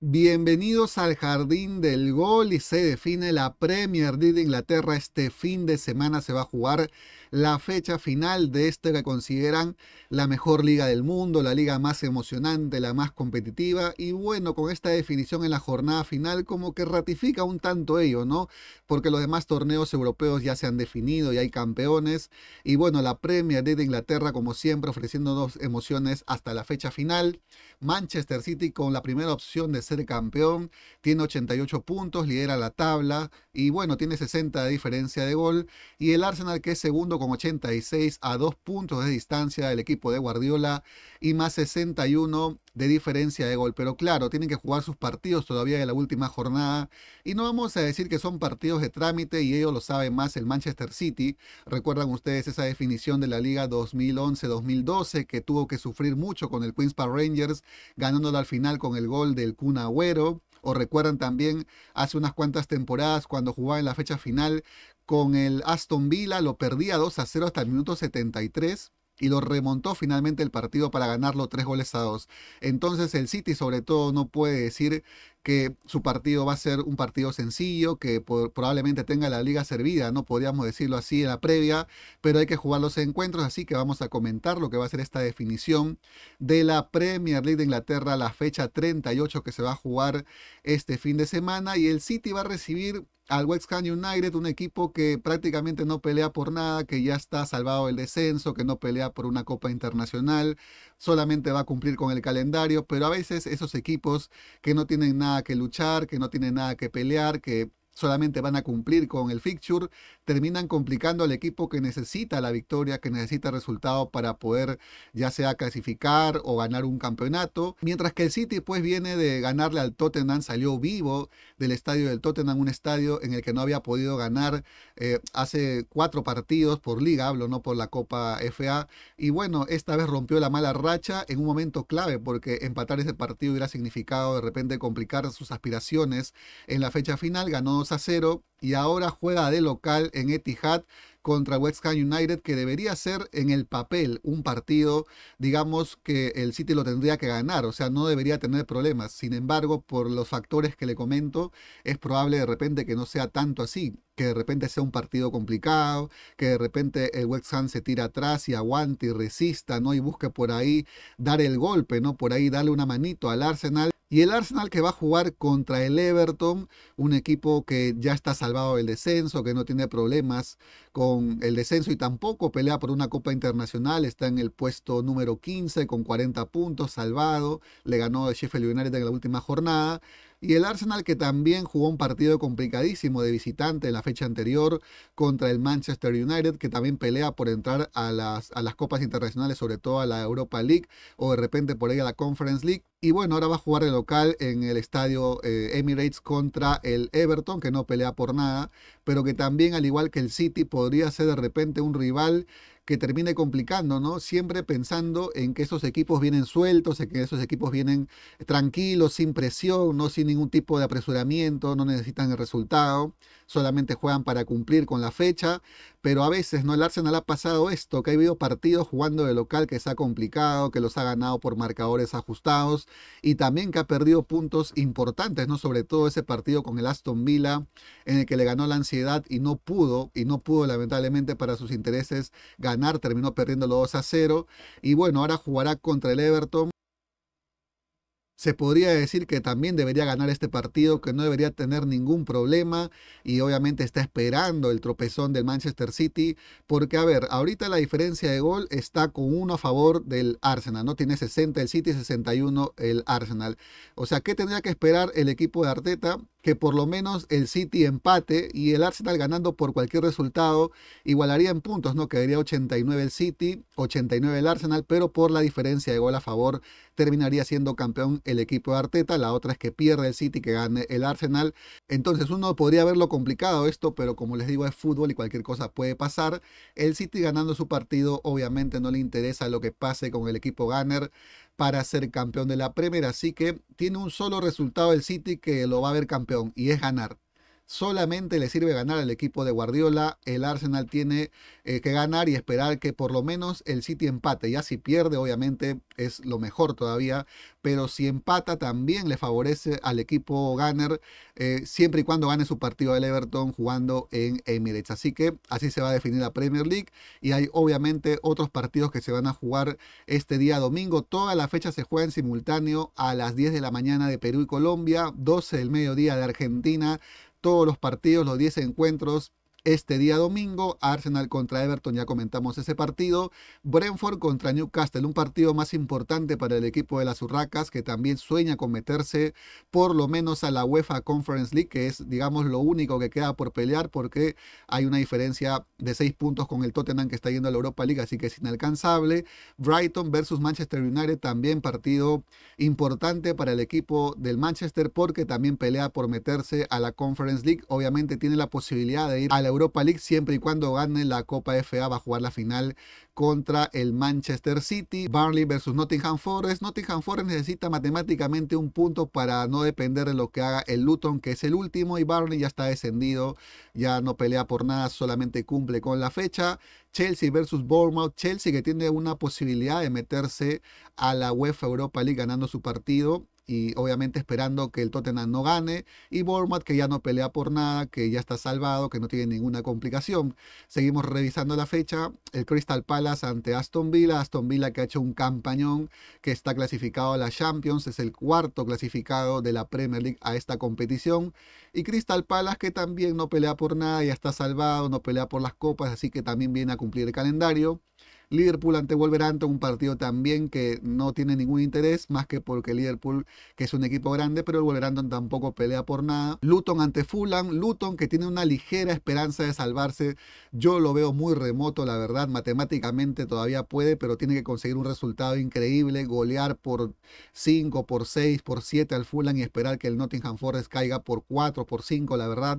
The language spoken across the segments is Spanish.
Bienvenidos al Jardín del Gol y se define la Premier League de Inglaterra. Este fin de semana se va a jugar la fecha final de este que consideran la mejor liga del mundo, la liga más emocionante, la más competitiva. Y bueno, con esta definición en la jornada final como que ratifica un tanto ello, ¿no? Porque los demás torneos europeos ya se han definido y hay campeones. Y bueno, la Premier de Inglaterra, como siempre, ofreciendo dos emociones hasta la fecha final. Manchester City con la primera opción de ser campeón, tiene 88 puntos, lidera la tabla y bueno, tiene 60 de diferencia de gol. Y el Arsenal que es segundo con 86 a dos puntos de distancia del equipo de Guardiola y más 61 de diferencia de gol. Pero claro, tienen que jugar sus partidos todavía de la última jornada y no vamos a decir que son partidos de trámite y ello lo sabe más el Manchester City. Recuerdan ustedes esa definición de la Liga 2011-2012 que tuvo que sufrir mucho con el Queens Park Rangers, ganándola al final con el gol del Kun Agüero. O recuerdan también hace unas cuantas temporadas cuando jugaba en la fecha final con el Aston Villa, lo perdía 2 a 0 hasta el minuto 73 y lo remontó finalmente el partido para ganarlo 3 goles a 2. Entonces el City sobre todo no puede decir que su partido va a ser un partido sencillo, que probablemente tenga la liga servida, no podríamos decirlo así en la previa, pero hay que jugar los encuentros, así que vamos a comentar lo que va a ser esta definición de la Premier League de Inglaterra, la fecha 38 que se va a jugar este fin de semana y el City va a recibir al West Ham United, un equipo que prácticamente no pelea por nada, que ya está salvado el descenso, que no pelea por una Copa Internacional, solamente va a cumplir con el calendario, pero a veces esos equipos que no tienen nada que luchar, que no tienen nada que pelear, que solamente van a cumplir con el fixture, terminan complicando al equipo que necesita la victoria, que necesita resultado para poder ya sea clasificar o ganar un campeonato, mientras que el City pues viene de ganarle al Tottenham, salió vivo del estadio del Tottenham, un estadio en el que no había podido ganar eh, hace cuatro partidos por liga, hablo no por la Copa FA, y bueno, esta vez rompió la mala racha en un momento clave porque empatar ese partido hubiera significado de repente complicar sus aspiraciones en la fecha final, ganó a cero y ahora juega de local en Etihad contra West Ham United, que debería ser en el papel un partido, digamos, que el City lo tendría que ganar, o sea, no debería tener problemas. Sin embargo, por los factores que le comento, es probable de repente que no sea tanto así, que de repente sea un partido complicado, que de repente el West Ham se tira atrás y aguante y resista, ¿no? Y busque por ahí dar el golpe, ¿no? Por ahí darle una manito al Arsenal. Y el Arsenal que va a jugar contra el Everton, un equipo que ya está salvado del descenso, que no tiene problemas con el descenso y tampoco pelea por una Copa Internacional, está en el puesto número 15 con 40 puntos, salvado, le ganó el Sheffield United en la última jornada. Y el Arsenal que también jugó un partido complicadísimo de visitante en la fecha anterior contra el Manchester United, que también pelea por entrar a las, a las copas internacionales, sobre todo a la Europa League o de repente por ahí a la Conference League. Y bueno, ahora va a jugar el local en el estadio eh, Emirates contra el Everton, que no pelea por nada, pero que también, al igual que el City, podría ser de repente un rival que termine complicando, ¿no? Siempre pensando en que esos equipos vienen sueltos, en que esos equipos vienen tranquilos, sin presión, no sin ningún tipo de apresuramiento, no necesitan el resultado solamente juegan para cumplir con la fecha, pero a veces, ¿no? El Arsenal ha pasado esto, que ha habido partidos jugando de local que se ha complicado, que los ha ganado por marcadores ajustados y también que ha perdido puntos importantes, ¿no? Sobre todo ese partido con el Aston Villa en el que le ganó la ansiedad y no pudo, y no pudo lamentablemente para sus intereses ganar, terminó perdiendo los 2 a 0 y bueno, ahora jugará contra el Everton se podría decir que también debería ganar este partido, que no debería tener ningún problema y obviamente está esperando el tropezón del Manchester City, porque a ver, ahorita la diferencia de gol está con uno a favor del Arsenal, no tiene 60 el City, y 61 el Arsenal. O sea, ¿qué tendría que esperar el equipo de Arteta? que por lo menos el City empate y el Arsenal ganando por cualquier resultado igualaría en puntos, ¿no? Quedaría 89 el City, 89 el Arsenal, pero por la diferencia de gol a favor terminaría siendo campeón el equipo de Arteta. La otra es que pierda el City, que gane el Arsenal. Entonces uno podría verlo complicado esto, pero como les digo es fútbol y cualquier cosa puede pasar. El City ganando su partido obviamente no le interesa lo que pase con el equipo Gunner para ser campeón de la Premier. Así que tiene un solo resultado el City que lo va a ver campeón y es ganar solamente le sirve ganar al equipo de Guardiola. El Arsenal tiene eh, que ganar y esperar que por lo menos el City empate. Ya si pierde, obviamente es lo mejor todavía, pero si empata también le favorece al equipo Gunner, eh, siempre y cuando gane su partido del Everton jugando en Emirates. Así que así se va a definir la Premier League y hay obviamente otros partidos que se van a jugar este día domingo. Toda la fecha se juega en simultáneo a las 10 de la mañana de Perú y Colombia, 12 del mediodía de Argentina, todos los partidos, los 10 encuentros este día domingo, Arsenal contra Everton, ya comentamos ese partido, Brentford contra Newcastle, un partido más importante para el equipo de las Urracas que también sueña con meterse por lo menos a la UEFA Conference League, que es digamos lo único que queda por pelear porque hay una diferencia de seis puntos con el Tottenham que está yendo a la Europa League, así que es inalcanzable. Brighton versus Manchester United, también partido importante para el equipo del Manchester porque también pelea por meterse a la Conference League, obviamente tiene la posibilidad de ir a la Europa Europa League siempre y cuando gane la Copa FA va a jugar la final contra el Manchester City, Burnley versus Nottingham Forest. Nottingham Forest necesita matemáticamente un punto para no depender de lo que haga el Luton, que es el último, y Burnley ya está descendido, ya no pelea por nada, solamente cumple con la fecha. Chelsea versus Bournemouth, Chelsea que tiene una posibilidad de meterse a la UEFA Europa League ganando su partido y obviamente esperando que el Tottenham no gane y Bournemouth que ya no pelea por nada, que ya está salvado, que no tiene ninguna complicación. Seguimos revisando la fecha, el Crystal Palace ante Aston Villa, Aston Villa que ha hecho un campañón, que está clasificado a la Champions, es el cuarto clasificado de la Premier League a esta competición y Crystal Palace que también no pelea por nada, ya está salvado, no pelea por las copas, así que también viene a cumplir el calendario. Liverpool ante Wolverhampton, un partido también que no tiene ningún interés, más que porque Liverpool, que es un equipo grande, pero el Wolverhampton tampoco pelea por nada. Luton ante Fulham, Luton que tiene una ligera esperanza de salvarse, yo lo veo muy remoto, la verdad, matemáticamente todavía puede, pero tiene que conseguir un resultado increíble, golear por 5, por 6, por 7 al Fulham y esperar que el Nottingham Forest caiga por 4, por 5, la verdad.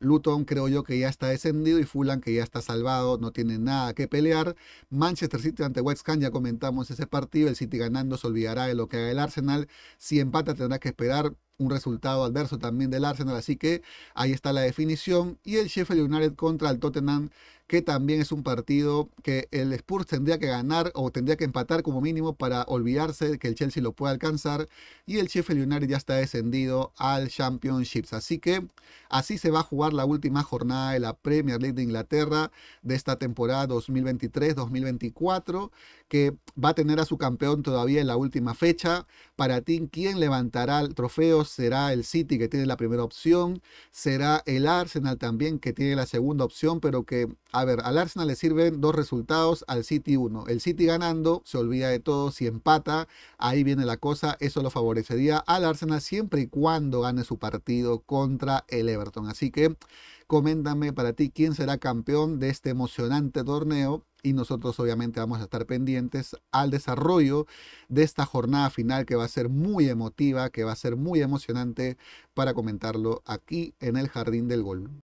Luton creo yo que ya está descendido y Fulham que ya está salvado, no tiene nada que pelear. Manchester City ante West Ham, ya comentamos ese partido, el City ganando se olvidará de lo que haga el Arsenal. Si empata tendrá que esperar un resultado adverso también del Arsenal, así que ahí está la definición. Y el Sheffield United contra el Tottenham, que también es un partido que el Spurs tendría que ganar o tendría que empatar como mínimo para olvidarse que el Chelsea lo pueda alcanzar. Y el Sheffield United ya está descendido al Championships. Así que así se va a jugar la última jornada de la Premier League de Inglaterra de esta temporada 2023-2024, que va a tener a su campeón todavía en la última fecha. Para ti, ¿quién levantará el trofeo? será el City que tiene la primera opción, será el Arsenal también que tiene la segunda opción, pero que, a ver, al Arsenal le sirven dos resultados, al City uno. El City ganando, se olvida de todo, si empata, ahí viene la cosa, eso lo favorecería al Arsenal siempre y cuando gane su partido contra el Everton. Así que coméntame para ti quién será campeón de este emocionante torneo y nosotros obviamente vamos a estar pendientes al desarrollo de esta jornada final que va a ser muy emotiva, que va a ser muy emocionante para comentarlo aquí en el Jardín del Gol.